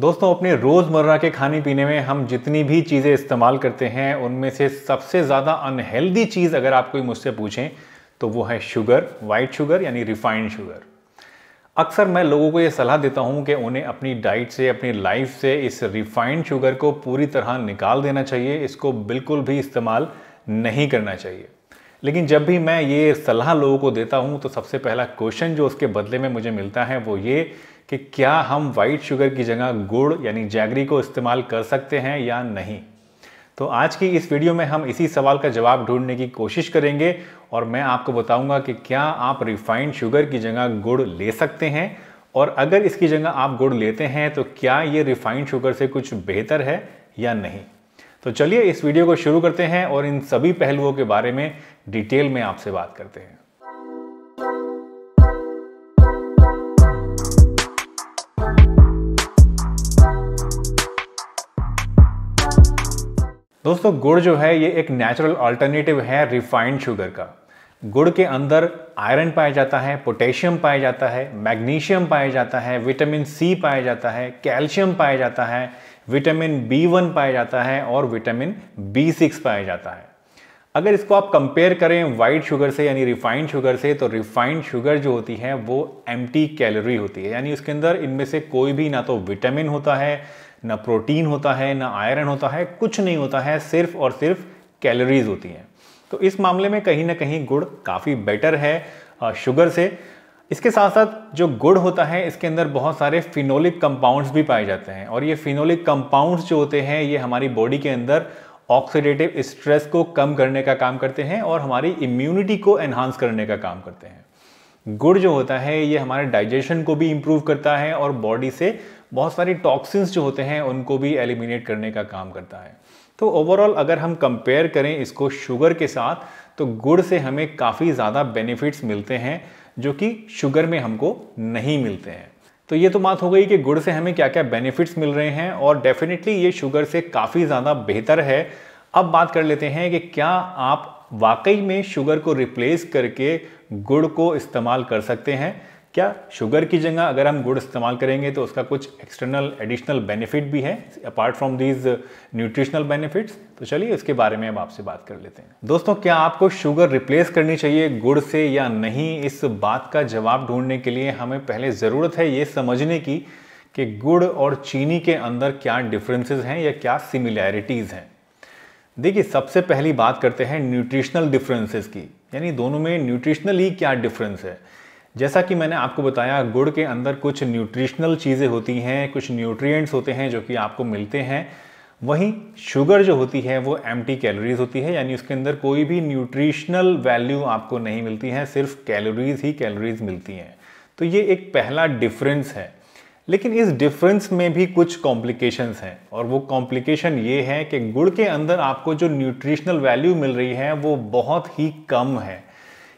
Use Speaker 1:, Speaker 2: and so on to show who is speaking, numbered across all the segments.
Speaker 1: दोस्तों अपने रोज़मर्रा के खाने पीने में हम जितनी भी चीज़ें इस्तेमाल करते हैं उनमें से सबसे ज़्यादा अनहेल्दी चीज़ अगर आप कोई मुझसे पूछें तो वो है शुगर वाइट शुगर यानी रिफाइंड शुगर अक्सर मैं लोगों को ये सलाह देता हूँ कि उन्हें अपनी डाइट से अपनी लाइफ से इस रिफाइंड शुगर को पूरी तरह निकाल देना चाहिए इसको बिल्कुल भी इस्तेमाल नहीं करना चाहिए लेकिन जब भी मैं ये सलाह लोगों को देता हूँ तो सबसे पहला क्वेश्चन जो उसके बदले में मुझे मिलता है वो ये कि क्या हम वाइट शुगर की जगह गुड़ यानी जैगरी को इस्तेमाल कर सकते हैं या नहीं तो आज की इस वीडियो में हम इसी सवाल का जवाब ढूंढने की कोशिश करेंगे और मैं आपको बताऊंगा कि क्या आप रिफाइंड शुगर की जगह गुड़ ले सकते हैं और अगर इसकी जगह आप गुड़ लेते हैं तो क्या ये रिफाइंड शुगर से कुछ बेहतर है या नहीं तो चलिए इस वीडियो को शुरू करते हैं और इन सभी पहलुओं के बारे में डिटेल में आपसे बात करते हैं दोस्तों गुड़ जो है ये एक नेचुरल अल्टरनेटिव है रिफाइंड शुगर का गुड़ के अंदर आयरन पाया जाता है पोटेशियम पाया जाता है मैग्नीशियम पाया जाता है विटामिन सी पाया जाता है कैल्शियम पाया जाता है विटामिन बी वन पाया जाता है और विटामिन बी सिक्स पाया जाता है अगर इसको आप कंपेयर करें वाइट शुगर से यानी रिफाइंड शुगर से तो रिफाइंड शुगर जो होती है वो एम्प्टी कैलोरी होती है यानी उसके अंदर इनमें से कोई भी ना तो विटामिन होता है ना प्रोटीन होता है ना आयरन होता है कुछ नहीं होता है सिर्फ और सिर्फ कैलोरीज होती हैं तो इस मामले में कहीं ना कहीं गुड़ काफ़ी बेटर है शुगर से इसके साथ साथ जो गुड़ होता है इसके अंदर बहुत सारे फिनोलिक कंपाउंड्स भी पाए जाते हैं और ये फिनोलिक कंपाउंड्स जो होते हैं ये हमारी बॉडी के अंदर ऑक्सीडेटिव स्ट्रेस को कम करने का काम करते हैं और हमारी इम्यूनिटी को एनहांस करने का काम करते हैं गुड़ जो होता है ये हमारे डाइजेशन को भी इम्प्रूव करता है और बॉडी से बहुत सारी टॉक्सिन्स जो होते हैं उनको भी एलिमिनेट करने का काम करता है तो ओवरऑल अगर हम कंपेयर करें इसको शुगर के साथ तो गुड़ से हमें काफ़ी ज़्यादा बेनिफिट्स मिलते हैं जो कि शुगर में हमको नहीं मिलते हैं तो ये तो बात हो गई कि गुड़ से हमें क्या क्या बेनिफिट्स मिल रहे हैं और डेफिनेटली ये शुगर से काफ़ी ज़्यादा बेहतर है अब बात कर लेते हैं कि क्या आप वाकई में शुगर को रिप्लेस करके गुड़ को इस्तेमाल कर सकते हैं क्या शुगर की जगह अगर हम गुड़ इस्तेमाल करेंगे तो उसका कुछ एक्सटर्नल एडिशनल बेनिफिट भी है apart from these nutritional benefits तो चलिए इसके बारे में हम आपसे बात कर लेते हैं दोस्तों क्या आपको शुगर रिप्लेस करनी चाहिए गुड़ से या नहीं इस बात का जवाब ढूंढने के लिए हमें पहले ज़रूरत है ये समझने की कि गुड़ और चीनी के अंदर क्या डिफरेंसेस हैं या क्या सिमिलैरिटीज़ हैं देखिए सबसे पहली बात करते हैं न्यूट्रिशनल डिफरेंसेस की यानी दोनों में न्यूट्रिशनली क्या डिफरेंस है जैसा कि मैंने आपको बताया गुड़ के अंदर कुछ न्यूट्रिशनल चीज़ें होती हैं कुछ न्यूट्रिएंट्स होते हैं जो कि आपको मिलते हैं वहीं शुगर जो होती है वो एम कैलोरीज होती है यानी उसके अंदर कोई भी न्यूट्रिशनल वैल्यू आपको नहीं मिलती है सिर्फ कैलोरीज ही कैलोरीज मिलती हैं तो ये एक पहला डिफरेंस है लेकिन इस डिफरेंस में भी कुछ कॉम्प्लिकेशंस हैं और वो कॉम्प्लिकेशन ये है कि गुड़ के अंदर आपको जो न्यूट्रिशनल वैल्यू मिल रही है वो बहुत ही कम है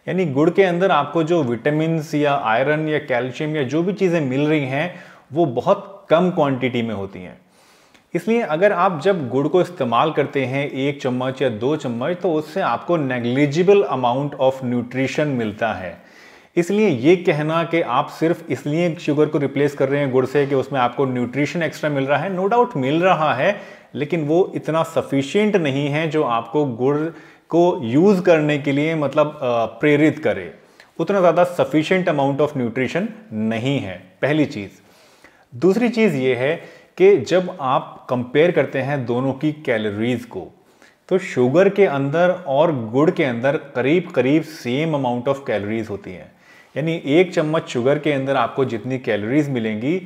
Speaker 1: यानी गुड़ के अंदर आपको जो विटामिन या आयरन या कैल्शियम या जो भी चीज़ें मिल रही हैं वो बहुत कम क्वांटिटी में होती हैं इसलिए अगर आप जब गुड़ को इस्तेमाल करते हैं एक चम्मच या दो चम्मच तो उससे आपको नेग्लिजिबल अमाउंट ऑफ न्यूट्रिशन मिलता है इसलिए ये कहना कि आप सिर्फ इसलिए शुगर को रिप्लेस कर रहे हैं गुड़ से कि उसमें आपको न्यूट्रिशन एक्स्ट्रा मिल रहा है नो डाउट मिल रहा है लेकिन वो इतना सफिशियंट नहीं है जो आपको गुड़ को यूज़ करने के लिए मतलब प्रेरित करे उतना ज़्यादा सफिशेंट अमाउंट ऑफ न्यूट्रिशन नहीं है पहली चीज़ दूसरी चीज़ ये है कि जब आप कंपेयर करते हैं दोनों की कैलोरीज को तो शुगर के अंदर और गुड़ के अंदर करीब करीब सेम अमाउंट ऑफ कैलोरीज होती हैं यानी एक चम्मच शुगर के अंदर आपको जितनी कैलोरीज मिलेंगी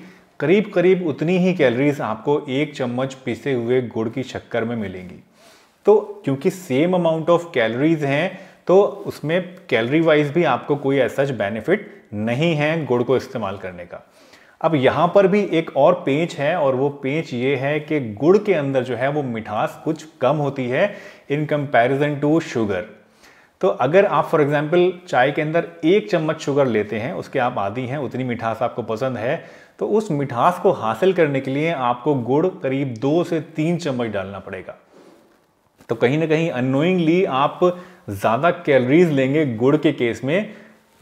Speaker 1: करीब करीब उतनी ही कैलोरीज आपको एक चम्मच पिसे हुए गुड़ की शक्कर में मिलेंगी तो क्योंकि सेम अमाउंट ऑफ कैलोरीज हैं तो उसमें कैलोरी वाइज भी आपको कोई ऐसा बेनिफिट नहीं है गुड़ को इस्तेमाल करने का अब यहां पर भी एक और पेच है और वो पेच ये है कि गुड़ के अंदर जो है वो मिठास कुछ कम होती है इन कंपैरिजन टू शुगर तो अगर आप फॉर एग्जांपल चाय के अंदर एक चम्मच शुगर लेते हैं उसके आप आदि हैं उतनी मिठास आपको पसंद है तो उस मिठास को हासिल करने के लिए आपको गुड़ करीब दो से तीन चम्मच डालना पड़ेगा तो कहीं ना कहीं अनोइंगली आप ज़्यादा कैलोरीज लेंगे गुड़ के केस में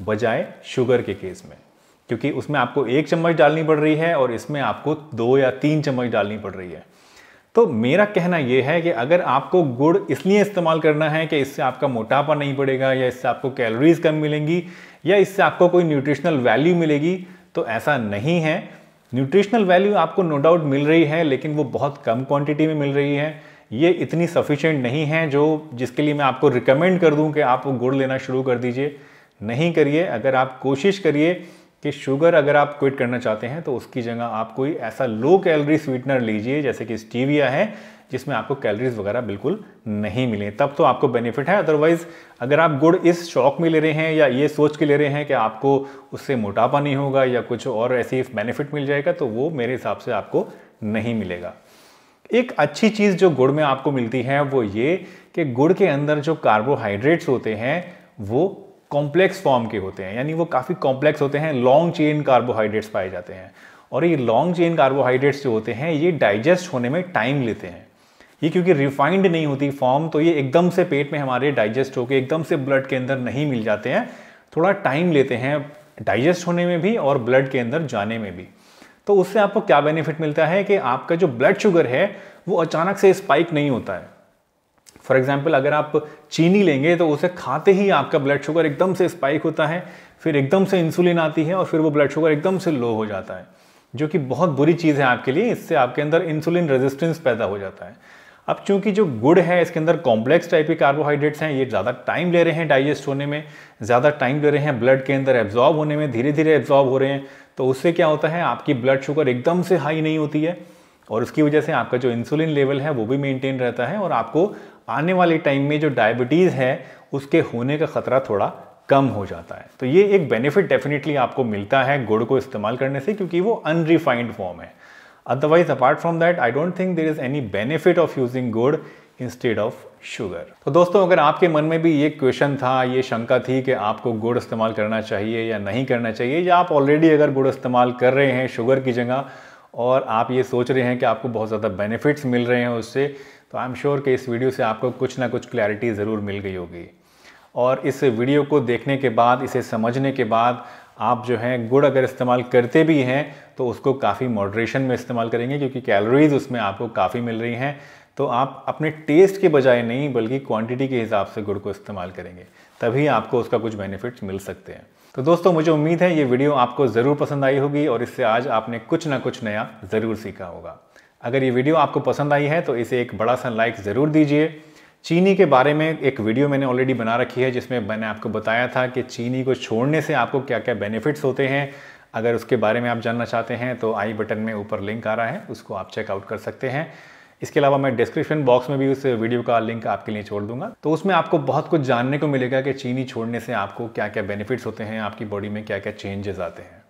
Speaker 1: बजाय शुगर के केस में क्योंकि उसमें आपको एक चम्मच डालनी पड़ रही है और इसमें आपको दो या तीन चम्मच डालनी पड़ रही है तो मेरा कहना यह है कि अगर आपको गुड़ इसलिए इस्तेमाल करना है कि इससे आपका मोटापा नहीं पड़ेगा या इससे आपको कैलोरीज कम मिलेंगी या इससे आपको कोई न्यूट्रिशनल वैल्यू मिलेगी तो ऐसा नहीं है न्यूट्रिशनल वैल्यू आपको नो डाउट मिल रही है लेकिन वो बहुत कम क्वांटिटी में मिल रही है ये इतनी सफिशेंट नहीं है जो जिसके लिए मैं आपको रिकमेंड कर दूं कि आप वो गुड़ लेना शुरू कर दीजिए नहीं करिए अगर आप कोशिश करिए कि शुगर अगर आप क्विट करना चाहते हैं तो उसकी जगह आप कोई ऐसा लो कैलरी स्वीटनर लीजिए जैसे कि स्टीविया है जिसमें आपको कैलरीज़ वगैरह बिल्कुल नहीं मिले तब तो आपको बेनिफिट है अदरवाइज़ अगर आप गुड़ इस शौक में ले रहे हैं या ये सोच के ले रहे हैं कि आपको उससे मोटापा नहीं होगा या कुछ और ऐसी बेनिफिट मिल जाएगा तो वो मेरे हिसाब से आपको नहीं मिलेगा एक अच्छी चीज़ जो गुड़ में आपको मिलती है वो ये कि गुड़ के अंदर जो कार्बोहाइड्रेट्स होते हैं वो कॉम्प्लेक्स फॉर्म के होते हैं यानी वो काफ़ी कॉम्प्लेक्स होते हैं लॉन्ग चेन कार्बोहाइड्रेट्स पाए जाते हैं और ये लॉन्ग चेन कार्बोहाइड्रेट्स जो होते हैं ये डाइजेस्ट होने में टाइम लेते हैं ये क्योंकि रिफाइंड नहीं होती फॉर्म तो ये एकदम से पेट में हमारे डाइजेस्ट होकर एकदम से ब्लड के अंदर नहीं मिल जाते हैं थोड़ा टाइम लेते हैं डाइजेस्ट होने में भी और ब्लड के अंदर जाने में भी तो उससे आपको क्या बेनिफिट मिलता है कि आपका जो ब्लड शुगर है वो अचानक से स्पाइक नहीं होता है फॉर एग्जाम्पल अगर आप चीनी लेंगे तो उसे खाते ही आपका ब्लड शुगर एकदम से स्पाइक होता है फिर एकदम से इंसुलिन आती है और फिर वो ब्लड शुगर एकदम से लो हो जाता है जो कि बहुत बुरी चीज़ है आपके लिए इससे आपके अंदर इंसुलिन रेजिस्टेंस पैदा हो जाता है अब चूंकि जो गुड़ है इसके अंदर कॉम्प्लेक्स टाइप के कार्बोहाइड्रेट्स हैं ये ज़्यादा टाइम ले रहे हैं डाइजेस्ट होने में ज़्यादा टाइम ले रहे हैं ब्लड के अंदर एब्जॉर्ब होने में धीरे धीरे एब्जॉर्ब हो रहे हैं तो उससे क्या होता है आपकी ब्लड शुगर एकदम से हाई नहीं होती है और उसकी वजह से आपका जो इंसुलिन लेवल है वो भी मेनटेन रहता है और आपको आने वाले टाइम में जो डायबिटीज़ है उसके होने का खतरा थोड़ा कम हो जाता है तो ये एक बेनिफिट डेफिनेटली आपको मिलता है गुड़ को इस्तेमाल करने से क्योंकि वो अनरिफाइंड फॉर्म है otherwise apart from that I don't think there is any benefit of using gur instead of sugar तो दोस्तों अगर आपके मन में भी ये क्वेश्चन था ये शंका थी कि आपको गुड़ इस्तेमाल करना चाहिए या नहीं करना चाहिए या आप ऑलरेडी अगर गुड़ इस्तेमाल कर रहे हैं शुगर की जगह और आप ये सोच रहे हैं कि आपको बहुत ज़्यादा बेनिफिट्स मिल रहे हैं उससे तो आई एम श्योर कि इस वीडियो से आपको कुछ ना कुछ क्लैरिटी ज़रूर मिल गई होगी और इस वीडियो को देखने के बाद इसे समझने के बाद आप जो हैं गुड़ अगर इस्तेमाल करते भी हैं तो उसको काफ़ी मॉडरेशन में इस्तेमाल करेंगे क्योंकि कैलोरीज़ उसमें आपको काफ़ी मिल रही हैं तो आप अपने टेस्ट के बजाय नहीं बल्कि क्वांटिटी के हिसाब से गुड़ को इस्तेमाल करेंगे तभी आपको उसका कुछ बेनिफिट्स मिल सकते हैं तो दोस्तों मुझे उम्मीद है ये वीडियो आपको ज़रूर पसंद आई होगी और इससे आज आपने कुछ ना कुछ नया ज़रूर सीखा होगा अगर ये वीडियो आपको पसंद आई है तो इसे एक बड़ा सा लाइक ज़रूर दीजिए चीनी के बारे में एक वीडियो मैंने ऑलरेडी बना रखी है जिसमें मैंने आपको बताया था कि चीनी को छोड़ने से आपको क्या क्या बेनिफिट्स होते हैं अगर उसके बारे में आप जानना चाहते हैं तो आई बटन में ऊपर लिंक आ रहा है उसको आप चेकआउट कर सकते हैं इसके अलावा मैं डिस्क्रिप्शन बॉक्स में भी उस वीडियो का लिंक आपके लिए छोड़ दूंगा तो उसमें आपको बहुत कुछ जानने को मिलेगा कि चीनी छोड़ने से आपको क्या क्या बेनिफिट्स होते हैं आपकी बॉडी में क्या क्या चेंजेस आते हैं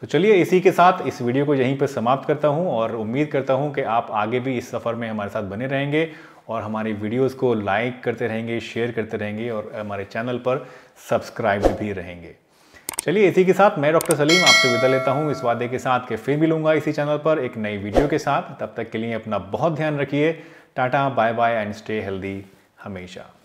Speaker 1: तो चलिए इसी के साथ इस वीडियो को यहीं पर समाप्त करता हूँ और उम्मीद करता हूँ कि आप आगे भी इस सफ़र में हमारे साथ बने रहेंगे और हमारी वीडियोस को लाइक करते रहेंगे शेयर करते रहेंगे और हमारे चैनल पर सब्सक्राइब भी रहेंगे चलिए इसी के साथ मैं डॉक्टर सलीम आपसे विदा लेता हूँ इस वादे के साथ कि फिर भी लूँगा इसी चैनल पर एक नई वीडियो के साथ तब तक के लिए अपना बहुत ध्यान रखिए टाटा bye bye and stay healthy हमेशा